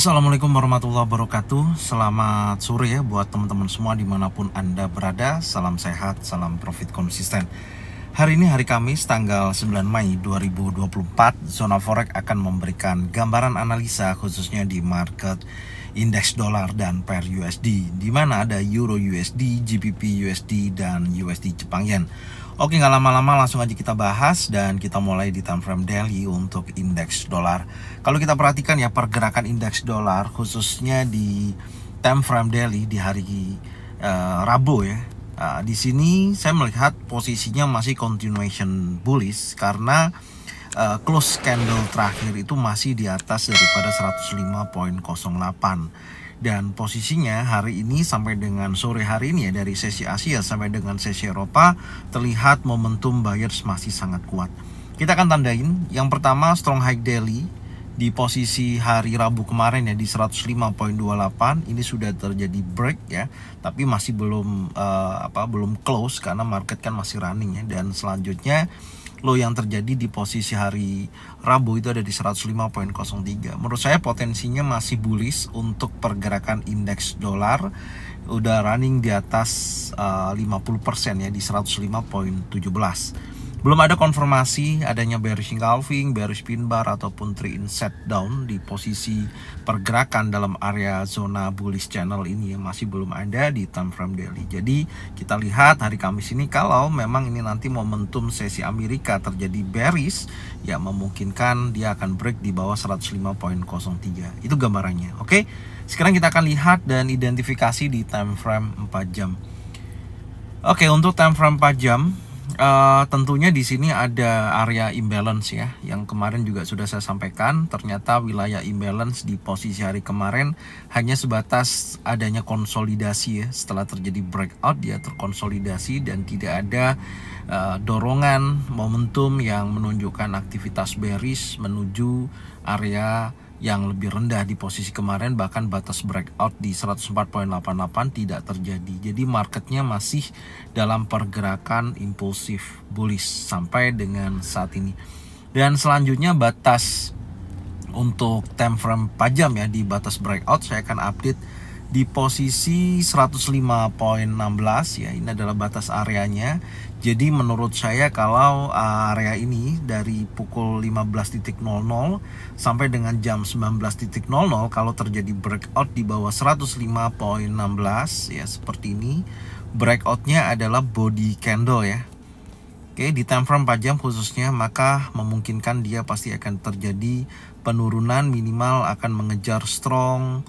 Assalamualaikum warahmatullahi wabarakatuh Selamat sore ya buat teman-teman semua dimanapun Anda berada Salam sehat, salam profit konsisten Hari ini hari Kamis tanggal 9 Mei 2024 Zona Forex akan memberikan gambaran analisa khususnya di market indeks dolar dan pair USD di mana ada Euro USD, GBP USD, dan USD Jepang Yen Oke, nggak lama-lama langsung aja kita bahas dan kita mulai di time frame daily untuk indeks dolar. Kalau kita perhatikan ya pergerakan indeks dolar khususnya di time frame daily di hari uh, Rabu ya. Uh, di sini saya melihat posisinya masih continuation bullish karena uh, close candle terakhir itu masih di atas daripada 105.08 dan posisinya hari ini sampai dengan sore hari ini ya dari sesi Asia sampai dengan sesi Eropa terlihat momentum buyers masih sangat kuat. Kita akan tandain yang pertama strong high daily di posisi hari Rabu kemarin ya di 105.28 ini sudah terjadi break ya tapi masih belum uh, apa belum close karena market kan masih running ya dan selanjutnya low yang terjadi di posisi hari Rabu itu ada di 105.03. Menurut saya potensinya masih bullish untuk pergerakan indeks dolar udah running di atas eh, uh, 50% ya di 105.17 belum ada konfirmasi adanya bearish engulfing, bearish pin bar ataupun trend set down di posisi pergerakan dalam area zona bullish channel ini yang masih belum ada di time frame daily. Jadi kita lihat hari Kamis ini kalau memang ini nanti momentum sesi Amerika terjadi bearish ya memungkinkan dia akan break di bawah 105.03. Itu gambarannya. Oke. Sekarang kita akan lihat dan identifikasi di time frame 4 jam. Oke, untuk time frame 4 jam uh, tentunya di sini ada area imbalance ya, yang kemarin juga sudah saya sampaikan. Ternyata wilayah imbalance di posisi hari kemarin hanya sebatas adanya konsolidasi ya. Setelah terjadi breakout dia terkonsolidasi dan tidak ada uh, dorongan momentum yang menunjukkan aktivitas bearish menuju area yang lebih rendah di posisi kemarin bahkan batas breakout di 104.88 tidak terjadi. Jadi marketnya masih dalam pergerakan impulsif bullish sampai dengan saat ini. Dan selanjutnya batas untuk time frame pajam ya di batas breakout saya akan update di posisi 105.16 ya ini adalah batas areanya jadi menurut saya kalau eh, area ini dari pukul 15.00 sampai dengan jam 19.00 kalau terjadi breakout di bawah 105.16 ya seperti ini breakoutnya adalah body candle ya Oke, di time frame 4 jam khususnya maka memungkinkan dia pasti akan terjadi penurunan minimal akan mengejar strong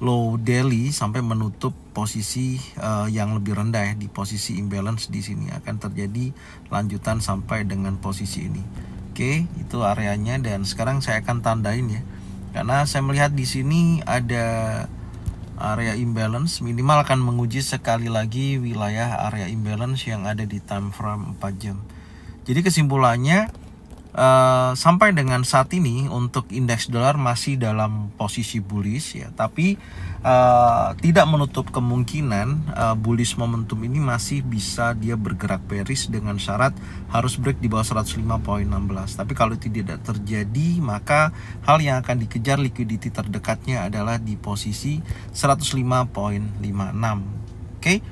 low daily sampai menutup posisi uh, yang lebih rendah ya, di posisi imbalance di sini akan terjadi lanjutan sampai dengan posisi ini. Oke, itu areanya dan sekarang saya akan tandain ya. Karena saya melihat di sini ada area imbalance minimal akan menguji sekali lagi wilayah area imbalance yang ada di time frame 4 jam. Jadi kesimpulannya Uh, sampai dengan saat ini untuk indeks dolar masih dalam posisi bullish ya tapi uh, tidak menutup kemungkinan uh, bullish momentum ini masih bisa dia bergerak bearish dengan syarat harus break di bawah 105.16 tapi kalau itu tidak terjadi maka hal yang akan dikejar liquidity terdekatnya adalah di posisi 105.56 oke okay?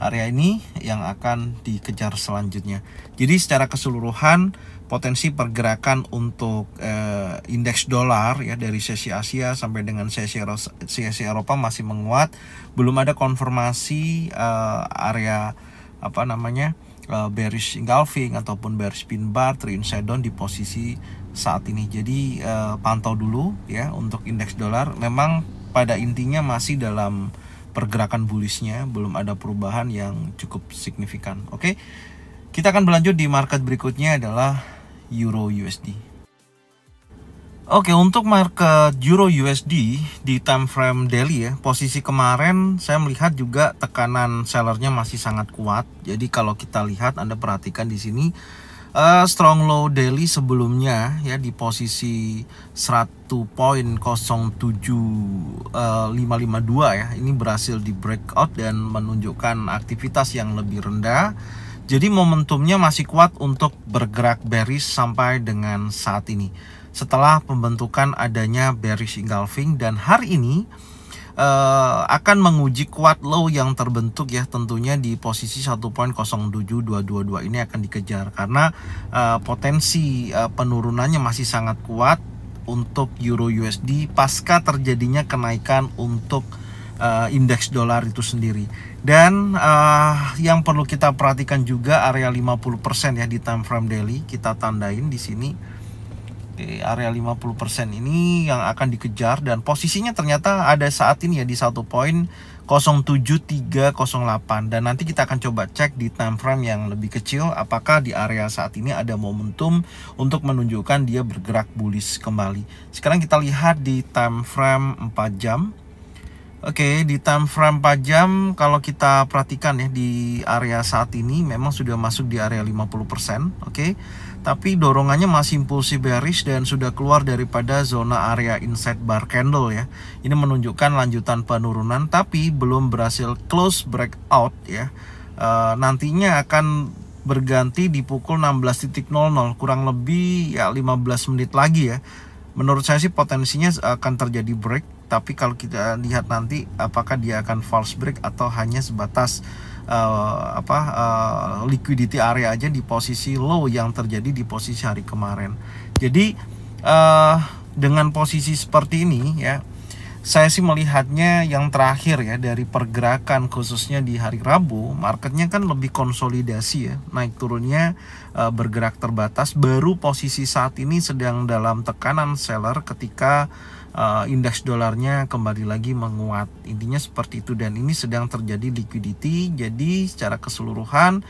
area ini yang akan dikejar selanjutnya jadi secara keseluruhan potensi pergerakan untuk uh, indeks dolar ya dari sesi Asia sampai dengan sesi, sesi Eropa masih menguat. Belum ada konfirmasi uh, area apa namanya uh, bearish engulfing ataupun bearish pin bar trend di posisi saat ini. Jadi uh, pantau dulu ya untuk indeks dolar. Memang pada intinya masih dalam pergerakan bullishnya belum ada perubahan yang cukup signifikan. Oke. Okay? Kita akan berlanjut di market berikutnya adalah Euro USD. Oke, untuk market Euro USD di time frame daily ya, posisi kemarin saya melihat juga tekanan sellernya masih sangat kuat. Jadi kalau kita lihat Anda perhatikan di sini uh, strong low daily sebelumnya ya di posisi 1.07552 uh, eh, ya ini berhasil di breakout dan menunjukkan aktivitas yang lebih rendah jadi momentumnya masih kuat untuk bergerak bearish sampai dengan saat ini. Setelah pembentukan adanya bearish engulfing dan hari ini uh, akan menguji kuat low yang terbentuk ya tentunya di posisi 1.07222 ini akan dikejar karena uh, potensi uh, penurunannya masih sangat kuat untuk euro USD pasca terjadinya kenaikan untuk uh, indeks dolar itu sendiri. Dan uh, yang perlu kita perhatikan juga area 50% ya di time frame daily kita tandain di sini di area 50% ini yang akan dikejar dan posisinya ternyata ada saat ini ya di satu poin 07308 dan nanti kita akan coba cek di time frame yang lebih kecil apakah di area saat ini ada momentum untuk menunjukkan dia bergerak bullish kembali. Sekarang kita lihat di time frame 4 jam Oke, okay, di time frame 4 jam kalau kita perhatikan ya di area saat ini memang sudah masuk di area 50%, oke. Okay? Tapi dorongannya masih impulsif bearish dan sudah keluar daripada zona area inside bar candle ya. Ini menunjukkan lanjutan penurunan tapi belum berhasil close breakout ya. Uh, nantinya akan berganti di pukul 16.00 kurang lebih ya 15 menit lagi ya. Menurut saya sih potensinya akan terjadi break tapi kalau kita lihat nanti apakah dia akan false break atau hanya sebatas uh, apa uh, liquidity area aja di posisi low yang terjadi di posisi hari kemarin. Jadi uh, dengan posisi seperti ini ya saya sih melihatnya yang terakhir ya dari pergerakan khususnya di hari Rabu marketnya kan lebih konsolidasi ya naik turunnya e, bergerak terbatas baru posisi saat ini sedang dalam tekanan seller ketika uh, indeks dolarnya kembali lagi menguat. Intinya seperti itu dan ini sedang terjadi liquidity. Jadi secara keseluruhan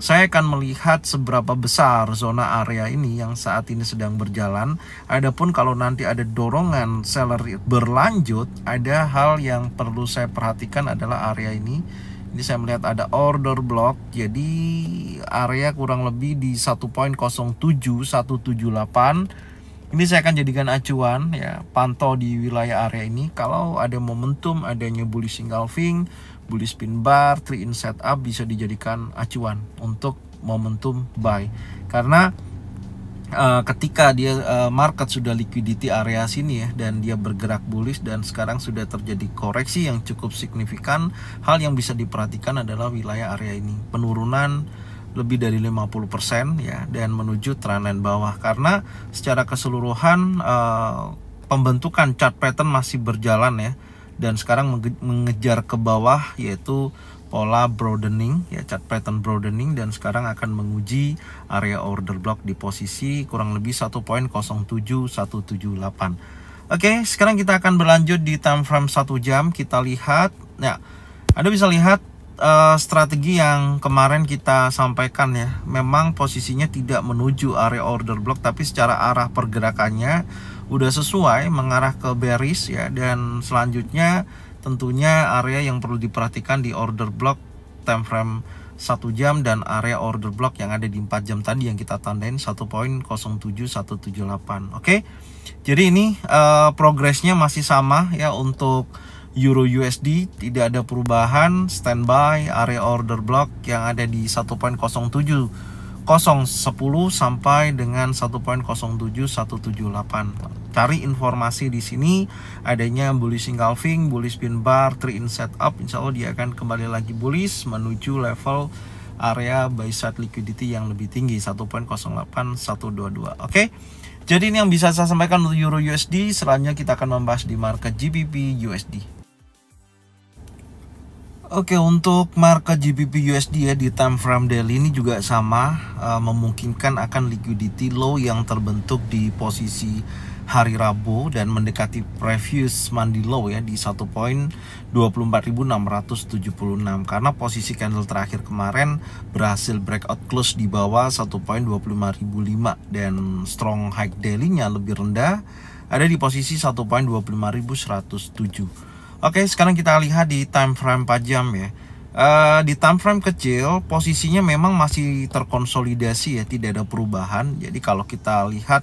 saya akan melihat seberapa besar zona area ini yang saat ini sedang berjalan. Adapun kalau nanti ada dorongan seller berlanjut, ada hal yang perlu saya perhatikan adalah area ini. Ini saya melihat ada order block, jadi area kurang lebih di 1.07, 178 ini saya akan jadikan acuan ya, pantau di wilayah area ini. Kalau ada momentum adanya bullish engulfing, bullish pin bar, three in setup bisa dijadikan acuan untuk momentum buy. Karena uh, ketika dia uh, market sudah liquidity area sini ya dan dia bergerak bullish dan sekarang sudah terjadi koreksi yang cukup signifikan hal yang bisa diperhatikan adalah wilayah area ini penurunan lebih dari 50% ya dan menuju trendline bawah karena secara keseluruhan uh, pembentukan chart pattern masih berjalan ya dan sekarang mengejar ke bawah yaitu pola broadening ya chart pattern broadening dan sekarang akan menguji area order block di posisi kurang lebih 1.07178 Oke, sekarang kita akan berlanjut di time frame 1 jam. Kita lihat, ya, Anda bisa lihat uh, strategi yang kemarin kita sampaikan ya memang posisinya tidak menuju area order block tapi secara arah pergerakannya udah sesuai mengarah ke bearish ya dan selanjutnya tentunya area yang perlu diperhatikan di order block time frame 1 jam dan area order block yang ada di 4 jam tadi yang kita tandain 1.07178 oke jadi ini uh, progresnya masih sama ya untuk Euro USD tidak ada perubahan standby area order block yang ada di 1.07 010 sampai dengan 1.07178. Cari informasi di sini adanya bullish engulfing, bullish pin bar, trade in setup, insya Allah dia akan kembali lagi bullish menuju level area buy side liquidity yang lebih tinggi 1.08122. Oke. Okay? Jadi ini yang bisa saya sampaikan untuk Euro USD. Selanjutnya kita akan membahas di market GBP USD. Oke untuk market GBP USD ya di time frame daily ini juga sama uh, memungkinkan akan liquidity low yang terbentuk di posisi hari Rabu dan mendekati previous Monday low ya di 1.24676 karena posisi candle terakhir kemarin berhasil breakout close di bawah 1.25005 dan strong high dailynya lebih rendah ada di posisi 1.25107 Oke, sekarang kita lihat di time frame jam ya. Uh, di time frame kecil posisinya memang masih terkonsolidasi ya, tidak ada perubahan. Jadi kalau kita lihat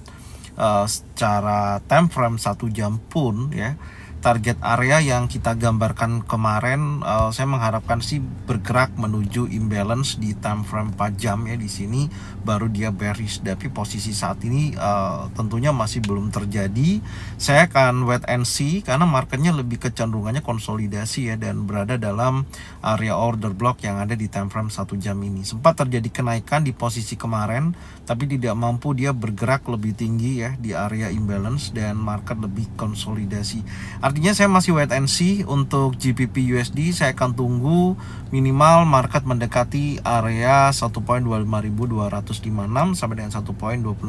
uh, secara time frame satu jam pun ya target area yang kita gambarkan kemarin uh, saya mengharapkan sih bergerak menuju imbalance di time frame 4 jam ya di sini baru dia bearish tapi posisi saat ini uh, tentunya masih belum terjadi saya akan wait and see karena marketnya lebih kecenderungannya konsolidasi ya dan berada dalam area order block yang ada di time frame 1 jam ini sempat terjadi kenaikan di posisi kemarin tapi tidak mampu dia bergerak lebih tinggi ya di area imbalance dan market lebih konsolidasi Artinya saya masih wait and see untuk GBP USD saya akan tunggu minimal market mendekati area 1.25256 sampai dengan 1.25104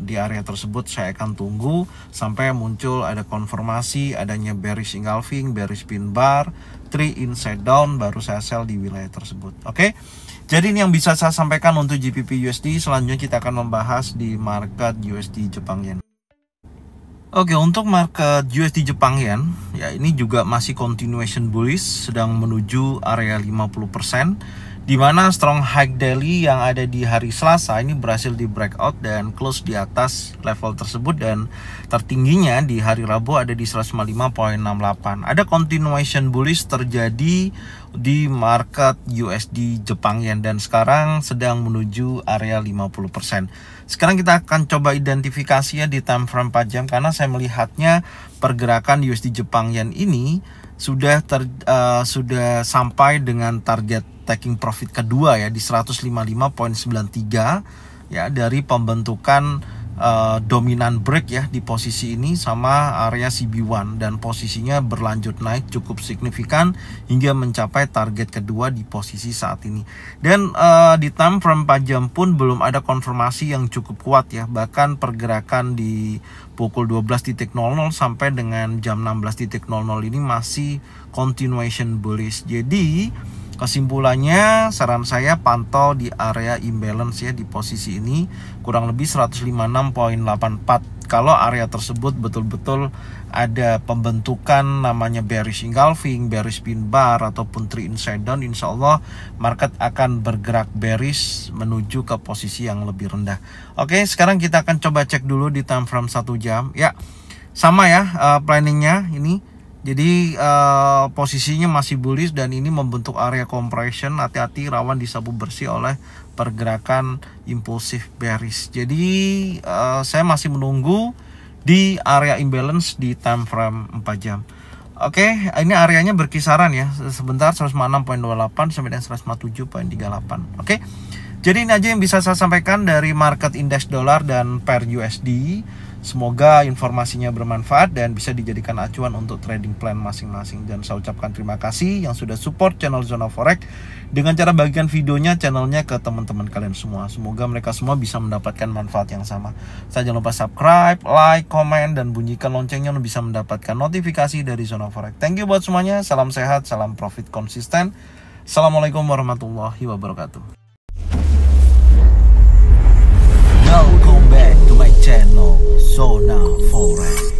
di area tersebut saya akan tunggu sampai muncul ada konfirmasi adanya bearish engulfing, bearish pin bar, 3 inside down baru saya sell di wilayah tersebut. Oke. Okay? Jadi ini yang bisa saya sampaikan untuk GBP USD. Selanjutnya kita akan membahas di market USD Jepang Yen. Oke, untuk market USD Jepang Yen, ya ini juga masih continuation bullish, sedang menuju area 50%, di mana strong high daily yang ada di hari Selasa ini berhasil di breakout dan close di atas level tersebut dan tertingginya di hari Rabu ada di 155.68. Ada continuation bullish terjadi di market USD Jepang Yen dan sekarang sedang menuju area 50%. Sekarang kita akan coba identifikasinya di time frame 4 jam karena saya melihatnya pergerakan USD Jepang Yen ini sudah ter, uh, sudah sampai dengan target taking profit kedua ya di 155.93 ya dari pembentukan Eh, dominan break ya di posisi ini sama area CB1 dan posisinya berlanjut naik cukup signifikan hingga mencapai target kedua di posisi saat ini dan uh, di time frame jam pun belum ada konfirmasi yang cukup kuat ya bahkan pergerakan di pukul 12.00 sampai dengan jam 16.00 ini masih continuation bullish jadi Kesimpulannya, saran saya pantau di area imbalance ya di posisi ini kurang lebih 156.84. Kalau area tersebut betul-betul ada pembentukan namanya bearish engulfing, bearish pin bar ataupun three inside down, insya Allah market akan bergerak bearish menuju ke posisi yang lebih rendah. Oke, sekarang kita akan coba cek dulu di time frame 1 jam. Ya, sama ya uh, planningnya ini jadi uh, posisinya masih bullish dan ini membentuk area compression, hati-hati rawan disabu bersih oleh pergerakan impulsif bearish. Jadi uh, saya masih menunggu di area imbalance di time frame 4 jam. Oke, okay, ini areanya berkisaran ya, sebentar 106.28 sampai dengan 157.38. Oke. Okay? Jadi ini aja yang bisa saya sampaikan dari market indeks dolar dan per USD. Semoga informasinya bermanfaat dan bisa dijadikan acuan untuk trading plan masing-masing. Dan saya ucapkan terima kasih yang sudah support channel Zona Forex dengan cara bagikan videonya, channelnya ke teman-teman kalian semua. Semoga mereka semua bisa mendapatkan manfaat yang sama. Saya jangan lupa subscribe, like, komen, dan bunyikan loncengnya untuk bisa mendapatkan notifikasi dari Zona Forex. Thank you buat semuanya. Salam sehat, salam profit konsisten. Assalamualaikum warahmatullahi wabarakatuh. Welcome back to my channel, Sona Forest.